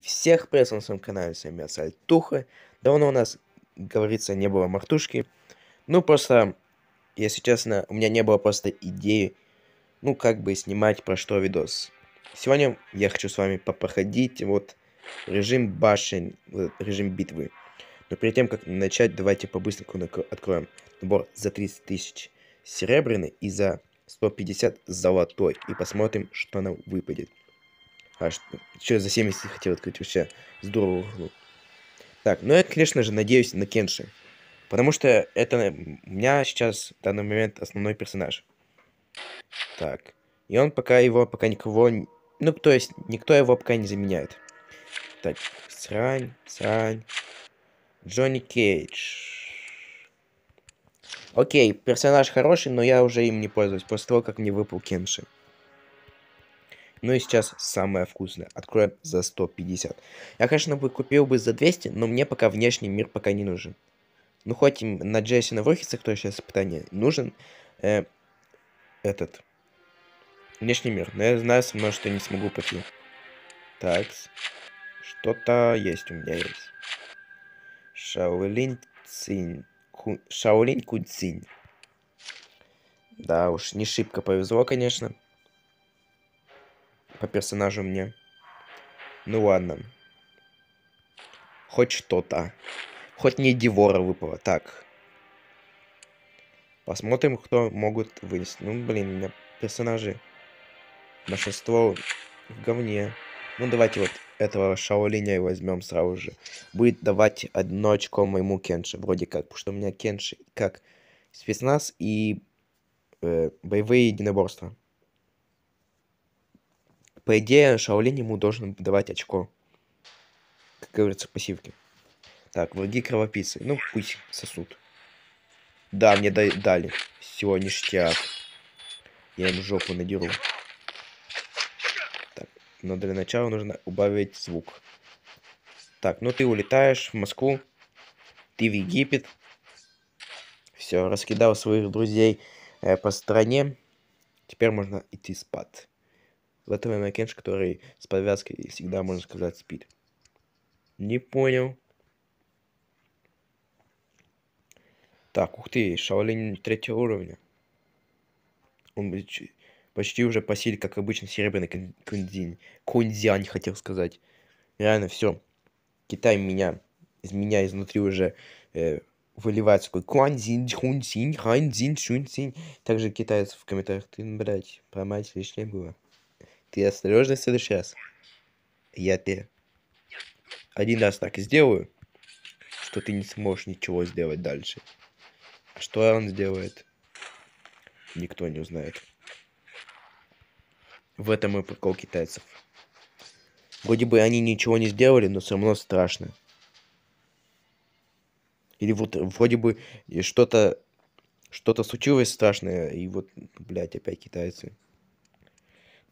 Всех приветствую на своем канале, с вами я Сальтуха. Давно у нас, говорится, не было мартушки. Ну, просто, если честно, у меня не было просто идеи, ну, как бы снимать про что видос. Сегодня я хочу с вами попроходить вот режим башен, режим битвы. Но перед тем, как начать, давайте по-быстреньку откроем набор за 30 тысяч серебряный и за 150 золотой. И посмотрим, что нам выпадет. А что, что я за 70 хотел открыть вообще? Здорово. Ну. Так, ну я, конечно же, надеюсь на Кенши. Потому что это у меня сейчас в данный момент основной персонаж. Так. И он пока его, пока никого... Ну, то есть, никто его пока не заменяет. Так, срань, срань. Джонни Кейдж. Окей, персонаж хороший, но я уже им не пользуюсь после того, как мне выпал Кенши. Ну и сейчас самое вкусное. Откроем за 150. Я, конечно, бы купил бы за 200, но мне пока внешний мир пока не нужен. Ну, хоть на Джесси на Вурхиса, кто сейчас испытание, нужен э, этот внешний мир. Но я знаю со мной, что не смогу пойти. Так, что-то есть у меня есть. Шаолин Цинь. Ку... Шаолин Кудзинь. Да уж, не шибко повезло, конечно по персонажу мне. Ну ладно. Хоть что-то. Хоть не Девора выпало. Так. Посмотрим, кто могут вынести. Ну, блин, у меня персонажи. Большинство в говне. Ну, давайте вот этого Шаолиня возьмем сразу же. Будет давать одно очко моему Кенши, вроде как. Потому что у меня Кенши как спецназ и э, боевые единоборства. По идее, Шаолинь ему должен давать очко. Как говорится, пассивки. Так, враги кровопийцы. Ну, пусть сосут. Да, мне да дали. Всего ништяк. Я им жопу надеру. Так, но для начала нужно убавить звук. Так, ну ты улетаешь в Москву. Ты в Египет. Все, раскидал своих друзей э, по стране. Теперь можно идти спать в этом макенш, который с повязкой, всегда, можно сказать, спит. Не понял. Так, ух ты, Шаолинь третьего уровня. Он почти уже по силе, как обычно, серебряный кундзинь. Кундзянь, хотел сказать. Реально, все. Китай меня, из меня изнутри уже э, выливается такой куандзинь, хунзинь, ханзинь, шунзинь. Также китайцы в комментариях, ты, блядь, промать лишнее было. Ты осторожно в следующий раз. Я ты один раз так и сделаю, что ты не сможешь ничего сделать дальше. А что он сделает, никто не узнает. В этом и прикол китайцев. Вроде бы они ничего не сделали, но все равно страшно. Или вот вроде бы что-то что-то случилось страшное, и вот, блядь, опять китайцы.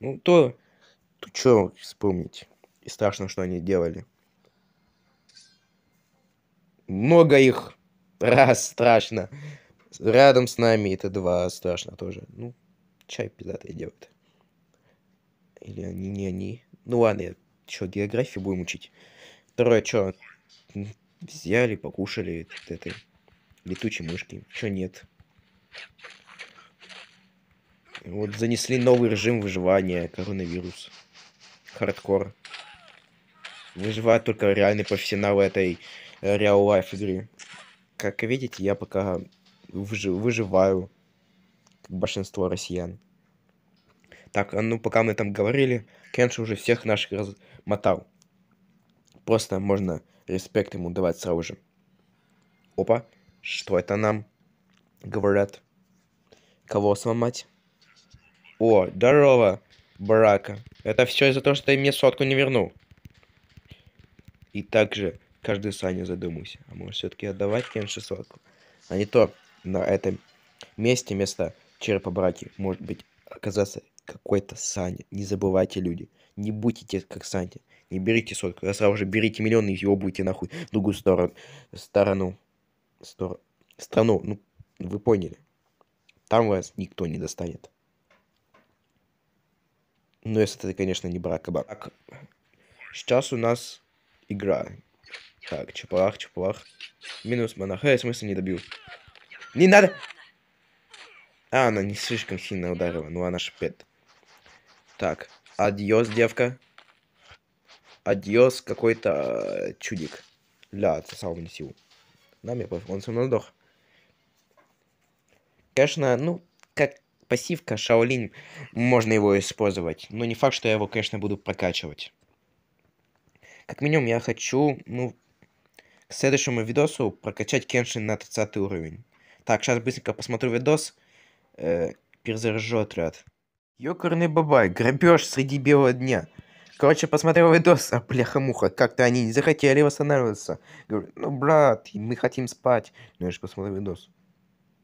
Ну, то, то что вспомнить? И страшно, что они делали. Много их. Раз, страшно. Рядом с нами это два, страшно тоже. Ну, чай пиздатые делают. Или они не они. Ну ладно, я чё географию будем учить? Второе, чё взяли, покушали этой летучей мышки. Чё нет? Вот занесли новый режим выживания, коронавирус. Хардкор. Выживают только реальный профессионал в этой э, реал-лайф игры. Как видите, я пока выжи выживаю, как большинство россиян. Так, а ну пока мы там говорили, Кенши уже всех наших размотал. Просто можно респект ему давать сразу же. Опа, что это нам? Говорят, кого сломать? О, здорово, барака. Это все из-за того, что ты мне сотку не вернул. И также каждый Саня задумайся. А может все-таки отдавать Кенши сотку? А не то на этом месте, место черепа браки, может быть, оказаться какой-то Саня. Не забывайте, люди. Не будьте как Саня. Не берите сотку. А сразу же берите миллион и его будете нахуй в другую сторону. Сторону. Стор... Страну. Ну, вы поняли. Там вас никто не достанет. Ну, если ты, конечно, не Барак Обама. Так, сейчас у нас игра. Так, Чапалах, Чапалах. Минус Монаха, я смысла не добил. Не надо! А, она не слишком сильно ударила, ну она шпет. Так, адьос, девка. Адьос какой-то э, чудик. Ля, отсосал мне силу. Нами, он со мной сдох. Конечно, ну, как пассивка Шаолинь, можно его использовать. Но не факт, что я его, конечно, буду прокачивать. Как минимум, я хочу, ну, к следующему видосу прокачать Кеншин на 30 уровень. Так, сейчас быстренько посмотрю видос. Э, перезаряжу отряд. Ёкарный бабай, грабеж среди белого дня. Короче, посмотрел видос, а бляха-муха, как-то они не захотели восстанавливаться. Говорю, ну, брат, мы хотим спать. Ну, я же посмотрел видос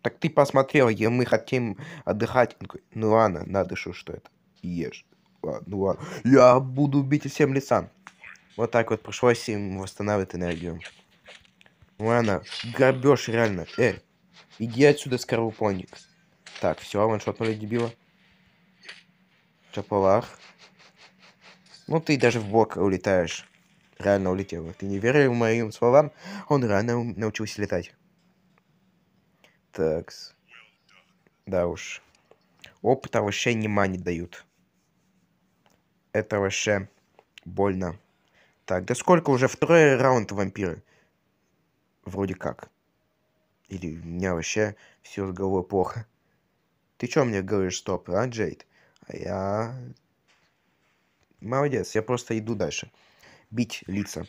так ты посмотрел, и мы хотим отдыхать. Он такой, ну ладно, надо что что это, ешь. Ладно, ну ладно, я буду бить всем лицам. Вот так вот пришлось им восстанавливать энергию. Ну ладно, грабеж реально. Э, иди отсюда, скоропоник. Так, все, ваншотнули дебила. Чаповах. Ну, ты даже в бок улетаешь. Реально улетел. Ты не верил моим словам? Он реально научился летать. Такс. Да уж. Опыта вообще нема не дают. Это вообще больно. Так, да сколько уже? Второй раунд вампиры. Вроде как. Или у меня вообще все с головой плохо. Ты что мне говоришь стоп, а, Джейд? А я... Молодец, я просто иду дальше. Бить лица.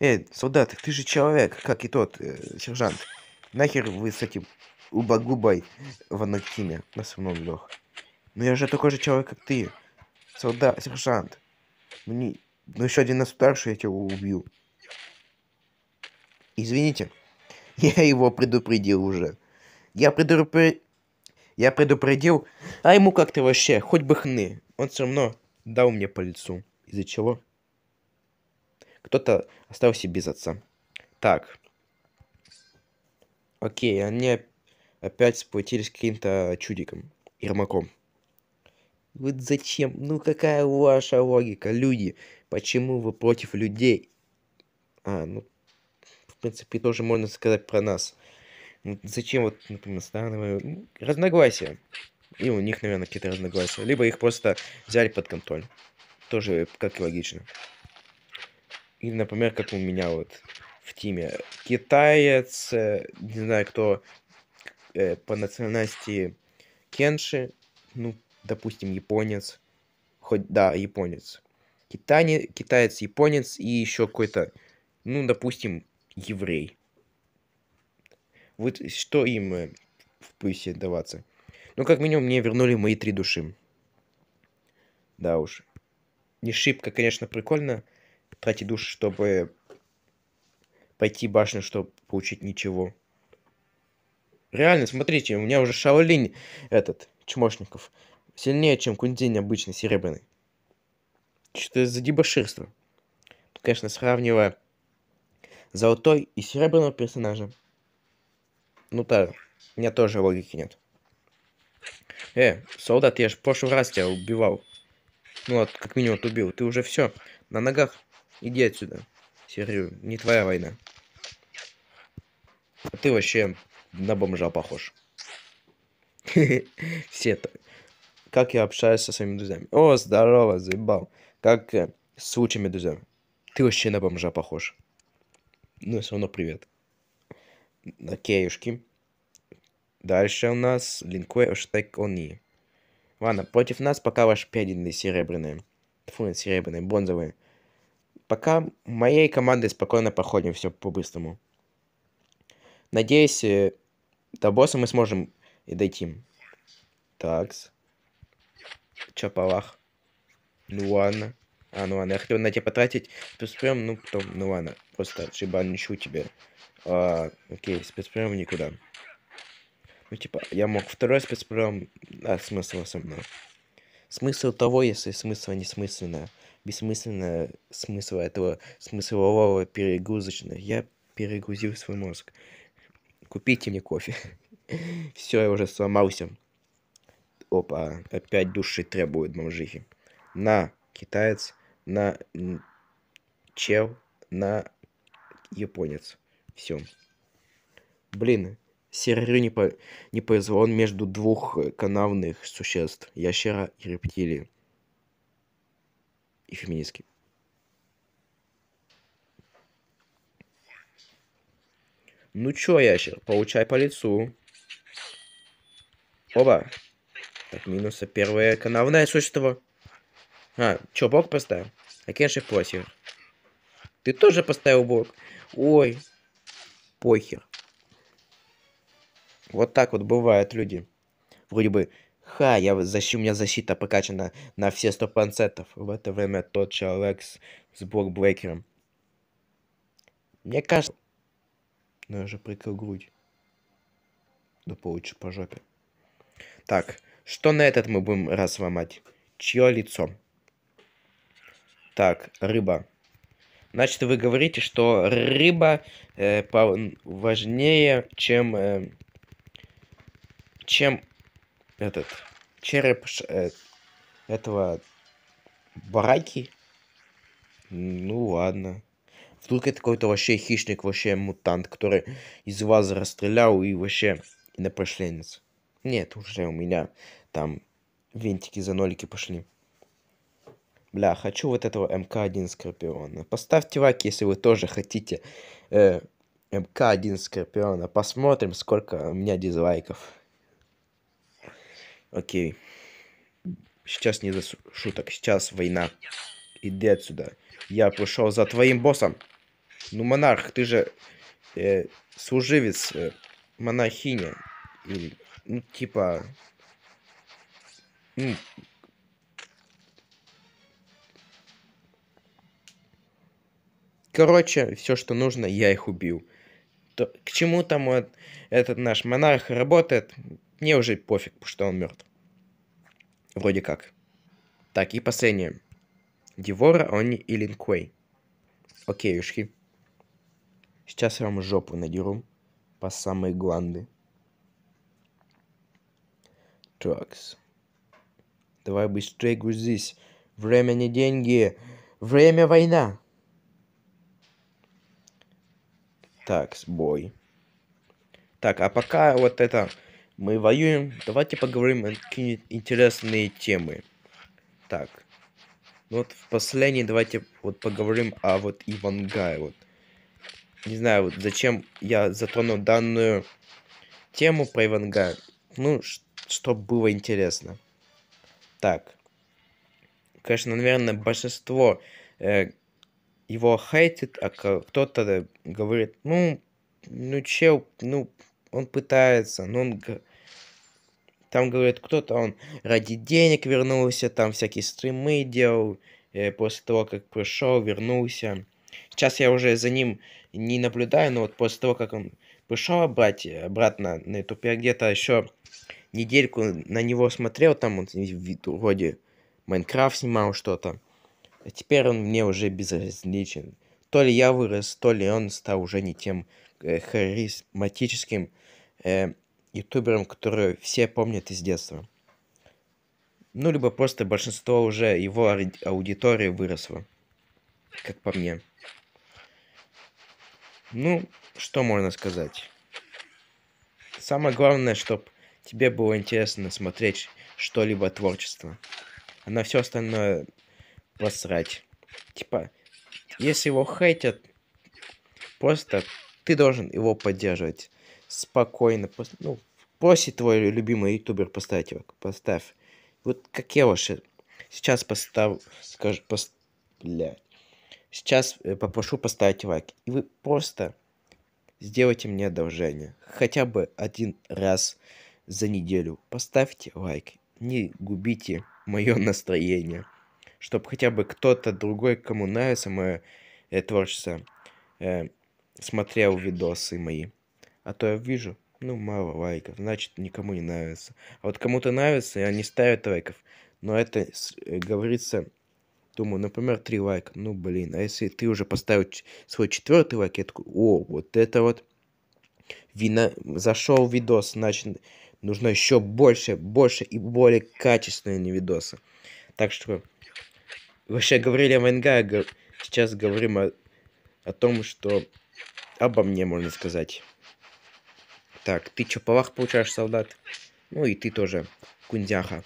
Эй, солдат, ты же человек, как и тот, э, сержант. Нахер вы с этим убогубой в Анакиме. На со мной лег. Но ну я же такой же человек, как ты. Солдат, сержант. Мне... Ну, ну еще один на старше, я тебя убью. Извините. Я его предупредил уже. Я предупредил... Я предупредил, а ему как-то вообще, хоть бы хны. Он все равно дал мне по лицу. Из-за чего? Кто-то остался без отца. Так, Окей, они опять сплотились каким-то чудиком, Ермаком. Вот зачем? Ну какая ваша логика, люди? Почему вы против людей? А, ну, в принципе, тоже можно сказать про нас. Ну, зачем вот, например, становые... Ну, разногласия. И у них, наверное, какие-то разногласия. Либо их просто взяли под контроль. Тоже как и логично. И например, как у меня вот в тиме. Китаец, э, не знаю кто э, по национальности Кенши, ну, допустим, японец, хоть, да, японец. Китане, китаец, японец и еще какой-то, ну, допустим, еврей. Вот что им э, в плюсе даваться? Ну, как минимум, мне вернули мои три души. Да уж. Не шибко, конечно, прикольно тратить души, чтобы пойти башню, чтобы получить ничего. Реально, смотрите, у меня уже шаолинь этот, чмошников, сильнее, чем кундень обычный, серебряный. Что это за дебоширство? Тут, конечно, сравнивая золотой и серебряного персонажа. Ну да, у меня тоже логики нет. Э, солдат, я же в прошлый раз тебя убивал. Ну вот, как минимум убил. Ты уже все на ногах. Иди отсюда. Серью, не твоя война. А ты вообще на бомжа похож. Все так. Как я общаюсь со своими друзьями? О, здорово, заебал. Как э, с лучшими друзьями? Ты вообще на бомжа похож. Ну, все равно привет. Окейушки. Дальше у нас линкуэ оштек они. Ладно, против нас пока ваш 5 серебряные. Фу, серебряные, бронзовые. Пока моей командой спокойно проходим все по-быстрому. Надеюсь, э, до босса мы сможем и дойти. Так, Чё, Палах? Ну ладно. А, ну ладно, я хотел на тебя потратить спецприем, ну потом, ну ладно, просто шибанищу тебе. А, окей, спецприем никуда. Ну типа, я мог второй спецприем а смысл со мной. Смысл того, если смысла несмысленно. Бессмысленно смысла этого смыслового перегрузочного. Я перегрузил свой мозг. Купите мне кофе. Все, я уже сломался. Опа, опять души требуют бомжихи. На, китаец, на чел, на японец. Все. Блин, Серверу не, по... не повезло, он между двух э, канавных существ, ящера и рептилии. И феминистки. Ну чё, ящер, получай по лицу. Оба. Так, минуса первое канавное существо. А, чё, бог поставил? А Кенши плохер. Ты тоже поставил бог. Ой, похер. Вот так вот бывают люди. Вроде бы, ха, я, защ... у меня защита покачана на все сто 100%. В это время тот человек с, с блокбрекером. Мне кажется... Но ну, я же прикрыл грудь. Да получше по жопе. Так, что на этот мы будем разломать? Чье лицо? Так, рыба. Значит, вы говорите, что рыба э, важнее, чем... Э, чем этот череп э, этого бараки. Ну ладно. Вдруг это какой-то вообще хищник, вообще мутант, который из вас расстрелял и вообще инопрошленец. Нет, уже у меня там винтики за нолики пошли. Бля, хочу вот этого МК-1 Скорпиона. Поставьте лайк, если вы тоже хотите э, МК-1 Скорпиона. Посмотрим, сколько у меня дизлайков. Окей. Сейчас не за шуток. Сейчас война. Иди отсюда. Я пришел за твоим боссом. Ну, монарх, ты же э, служивец э, монахиня. Или, ну, типа... Ну, Короче, все, что нужно, я их убил. То, к чему там вот этот наш монарх работает, мне уже пофиг, потому что он мертв. Вроде как. Так, и последнее. Девора, а Они и Линквей. Окей, ушки. Сейчас я вам жопу надеру по самой гланды. Тракс. Давай быстрее грузись. Время не деньги. Время война. Так, сбой. Так, а пока вот это мы воюем. Давайте поговорим о какие интересные темы. Так. Вот в последний давайте вот поговорим о вот Ивангае. Вот. Не знаю, вот зачем я затронул данную тему про Ивангая. Ну, чтобы было интересно. Так. Конечно, наверное, большинство э, его хейтит, а кто-то говорит, ну, ну чел, ну, он пытается, но он... Там, говорит, кто-то он ради денег вернулся, там всякие стримы делал, э, после того, как пришел, вернулся. Сейчас я уже за ним не наблюдаю, но вот после того, как он пришел обратно, обратно на YouTube, я где-то еще недельку на него смотрел, там он вроде Майнкрафт снимал что-то. А теперь он мне уже безразличен. То ли я вырос, то ли он стал уже не тем э, харизматическим э, ютубером, который все помнят из детства. Ну, либо просто большинство уже его аудитории выросло, как по мне. Ну, что можно сказать? Самое главное, чтобы тебе было интересно смотреть что-либо творчество. А на все остальное посрать. Типа, если его хейтят, просто ты должен его поддерживать спокойно, ну, после твой любимый ютубер поставить его, поставь. Вот как я ваше, сейчас поставлю, скажу, пос... блядь. Сейчас э, попрошу поставить лайк. И вы просто сделайте мне одолжение. Хотя бы один раз за неделю поставьте лайк. Не губите мое настроение. Чтобы хотя бы кто-то другой, кому нравится мое э, творчество, э, смотрел видосы мои. А то я вижу, ну, мало лайков, значит, никому не нравится. А вот кому-то нравится, и они ставят лайков. Но это, э, говорится, думаю, например, три лайка. Ну, блин, а если ты уже поставил свой четвертый лайк, я такой, о, вот это вот вина... зашел видос, значит, нужно еще больше, больше и более качественные видосы. Так что, вообще говорили о ВНГ, сейчас говорим о, о том, что обо мне, можно сказать. Так, ты чапалах получаешь, солдат. Ну и ты тоже, кундяха.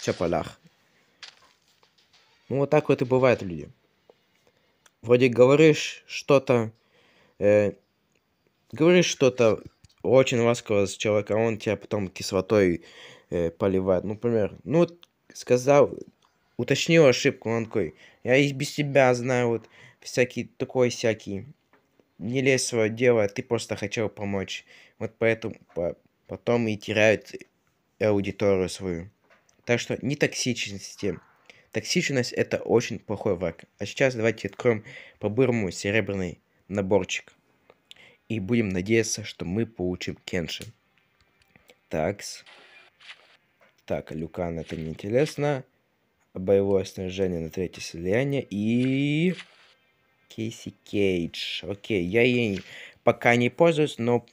Чапалах. Ну вот так вот и бывает, люди. Вроде говоришь что-то... Э, говоришь что-то очень ласково с человеком, а он тебя потом кислотой э, поливает. Ну, например, ну вот сказал, уточнил ошибку, он такой, я и без тебя знаю вот всякий такой всякий. Не лезь в свое дело, ты просто хотел помочь. Вот поэтому по, потом и теряют аудиторию свою. Так что не токсичности. Токсичность это очень плохой враг. А сейчас давайте откроем по-бырому серебряный наборчик. И будем надеяться, что мы получим Кенши. Такс. Так, а Люкан это неинтересно. А боевое снаряжение на третье слияние. И... Кейси Кейдж. Окей, я ей пока не пользуюсь, но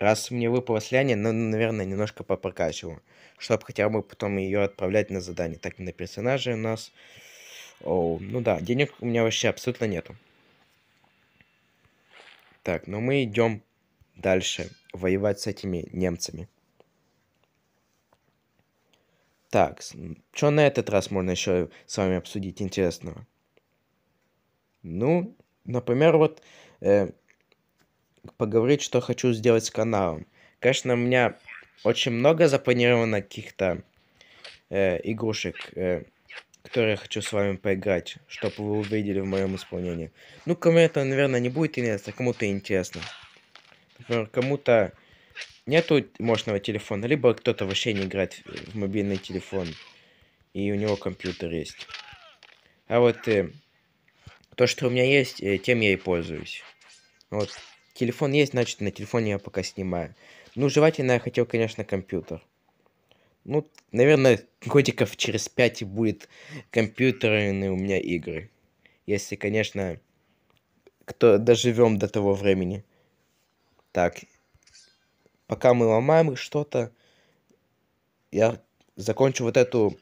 Раз мне выпала сляня, ну, наверное, немножко попрокачиваю. Чтобы хотя бы потом ее отправлять на задание. Так, на персонажей у нас... Оу, ну да, денег у меня вообще абсолютно нету. Так, но ну мы идем дальше воевать с этими немцами. Так, что на этот раз можно еще с вами обсудить интересного? Ну, например, вот э, поговорить, что хочу сделать с каналом. Конечно, у меня очень много запланировано каких-то э, игрушек, э, которые я хочу с вами поиграть, чтобы вы увидели в моем исполнении. Ну, кому-то, наверное, не будет интересно, кому-то интересно. Например, кому-то нету мощного телефона, либо кто-то вообще не играет в мобильный телефон, и у него компьютер есть. А вот э, то, что у меня есть, э, тем я и пользуюсь. Вот Телефон есть, значит, на телефоне я пока снимаю. Ну, желательно я хотел, конечно, компьютер. Ну, наверное, годиков через пять будет компьютерные у меня игры. Если, конечно, кто доживем до того времени. Так. Пока мы ломаем что-то, я закончу вот эту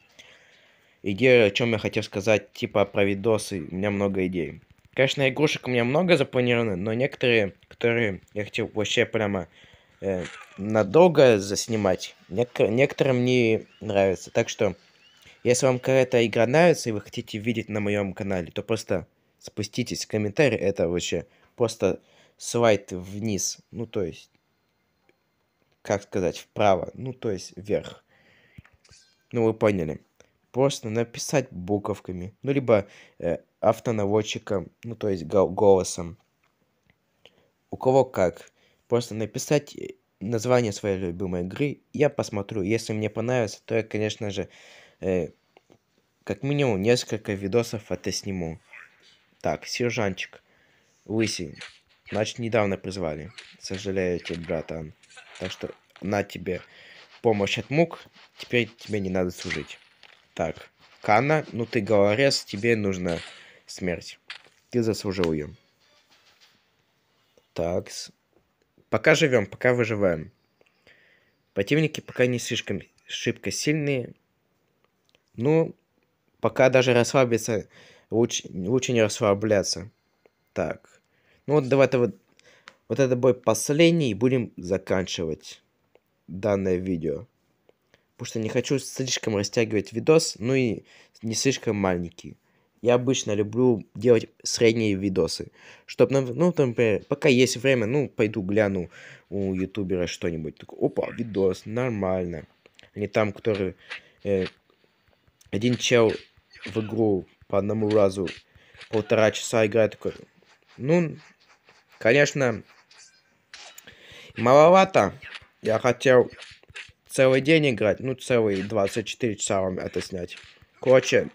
идею, о чем я хотел сказать, типа про видосы. У меня много идей. Конечно, игрушек у меня много запланировано, но некоторые, которые я хотел вообще прямо э, надолго заснимать, некотор некоторым не нравится. Так что, если вам какая-то игра нравится и вы хотите видеть на моем канале, то просто спуститесь в комментарии, это вообще просто слайд вниз, ну то есть, как сказать, вправо, ну то есть вверх. Ну вы поняли просто написать буковками, ну, либо э, автонаводчиком, ну, то есть голосом. У кого как. Просто написать э, название своей любимой игры, я посмотрю. Если мне понравится, то я, конечно же, э, как минимум несколько видосов это сниму. Так, сержантчик. Лысый. Значит, недавно призвали. Сожалею тебе, братан. Так что на тебе помощь от мук. Теперь тебе не надо служить. Так, Кана, ну ты головорез, тебе нужна смерть. Ты заслужил ее. Так. Пока живем, пока выживаем. Противники пока не слишком шибко сильные. Ну, пока даже расслабиться, лучше, лучше не расслабляться. Так. Ну вот давай это вот, вот это будет последний, и будем заканчивать данное видео потому что не хочу слишком растягивать видос, ну и не слишком маленький. Я обычно люблю делать средние видосы, чтобы, ну, там, например, пока есть время, ну, пойду гляну у ютубера что-нибудь. Такой, опа, видос, нормально. А не там, который э, один чел в игру по одному разу полтора часа играет. Такой, ну, конечно, маловато. Я хотел целый день играть, ну, целые 24 часа вам это снять. Короче,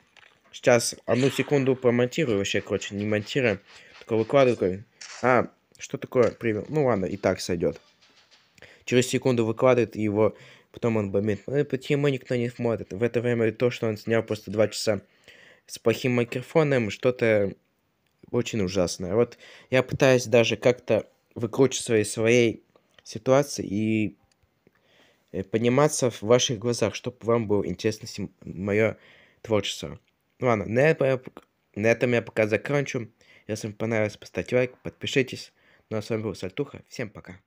сейчас одну секунду промонтирую, вообще, короче, не монтирую, Только выкладываю. А, что такое привел? Ну ладно, и так сойдет. Через секунду выкладывает его, потом он бомбит. Ну, почему никто не смотрит? В это время то, что он снял просто 2 часа с плохим микрофоном, что-то очень ужасное. Вот я пытаюсь даже как-то выкручивать свои своей ситуации и Э, подниматься в ваших глазах, чтобы вам было интересно сим- мое творчество. Ну ладно, на этом, на этом я пока закончу. Если вам понравилось, поставьте лайк, подпишитесь. Ну а с вами был Сальтуха. Всем пока.